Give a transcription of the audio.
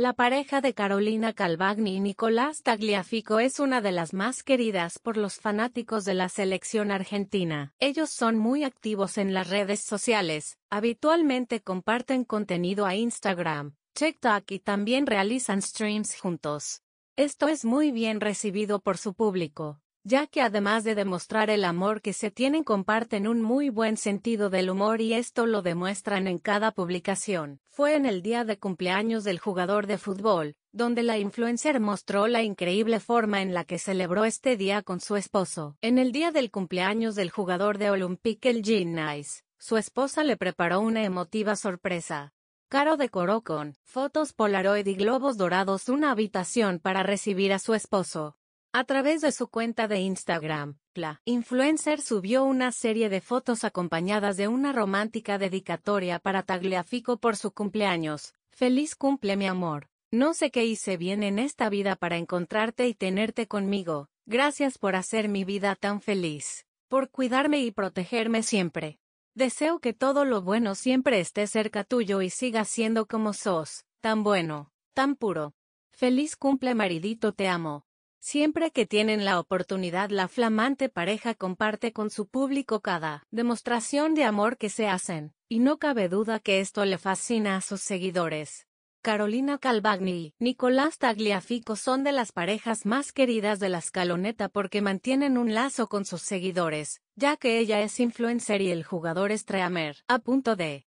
La pareja de Carolina Calvagni y Nicolás Tagliafico es una de las más queridas por los fanáticos de la selección argentina. Ellos son muy activos en las redes sociales, habitualmente comparten contenido a Instagram, TikTok y también realizan streams juntos. Esto es muy bien recibido por su público, ya que además de demostrar el amor que se tienen comparten un muy buen sentido del humor y esto lo demuestran en cada publicación. Fue en el día de cumpleaños del jugador de fútbol, donde la influencer mostró la increíble forma en la que celebró este día con su esposo. En el día del cumpleaños del jugador de Olympique el Jean Nice, su esposa le preparó una emotiva sorpresa. Caro decoró con fotos Polaroid y globos dorados una habitación para recibir a su esposo. A través de su cuenta de Instagram, la influencer subió una serie de fotos acompañadas de una romántica dedicatoria para Tagliafico por su cumpleaños. Feliz cumple mi amor. No sé qué hice bien en esta vida para encontrarte y tenerte conmigo. Gracias por hacer mi vida tan feliz, por cuidarme y protegerme siempre. Deseo que todo lo bueno siempre esté cerca tuyo y siga siendo como sos, tan bueno, tan puro. Feliz cumple maridito te amo. Siempre que tienen la oportunidad la flamante pareja comparte con su público cada demostración de amor que se hacen, y no cabe duda que esto le fascina a sus seguidores. Carolina Calvagni y Nicolás Tagliafico son de las parejas más queridas de la escaloneta porque mantienen un lazo con sus seguidores, ya que ella es influencer y el jugador es treamer. A punto de